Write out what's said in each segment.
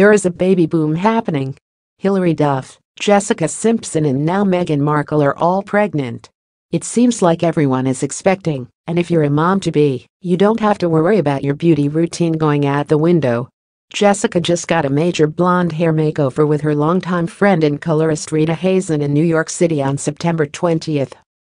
There is a baby boom happening. Hilary Duff, Jessica Simpson and now Meghan Markle are all pregnant. It seems like everyone is expecting, and if you're a mom-to-be, you don't have to worry about your beauty routine going out the window. Jessica just got a major blonde hair makeover with her longtime friend and colorist Rita Hazen in New York City on September 20th.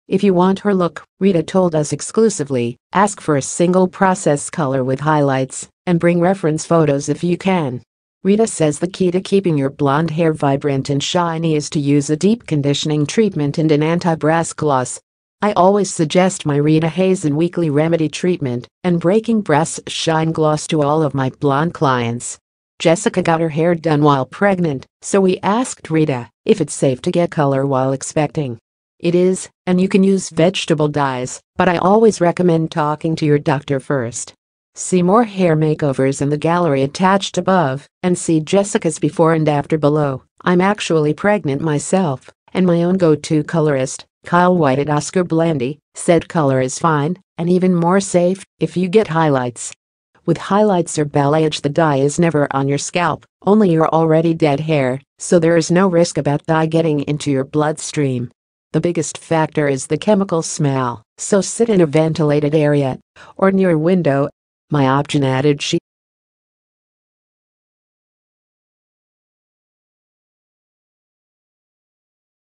If you want her look, Rita told us exclusively, ask for a single process color with highlights, and bring reference photos if you can. Rita says the key to keeping your blonde hair vibrant and shiny is to use a deep conditioning treatment and an anti-brass gloss. I always suggest my Rita Hazen weekly remedy treatment and breaking brass shine gloss to all of my blonde clients. Jessica got her hair done while pregnant, so we asked Rita if it's safe to get color while expecting. It is, and you can use vegetable dyes, but I always recommend talking to your doctor first. See more hair makeovers in the gallery attached above, and see Jessica's before and after below. I'm actually pregnant myself, and my own go-to colorist, Kyle White at Oscar Blandy, said color is fine, and even more safe, if you get highlights. With highlights or balayage the dye is never on your scalp, only your already dead hair, so there is no risk about dye getting into your bloodstream. The biggest factor is the chemical smell, so sit in a ventilated area or near a window my option added she.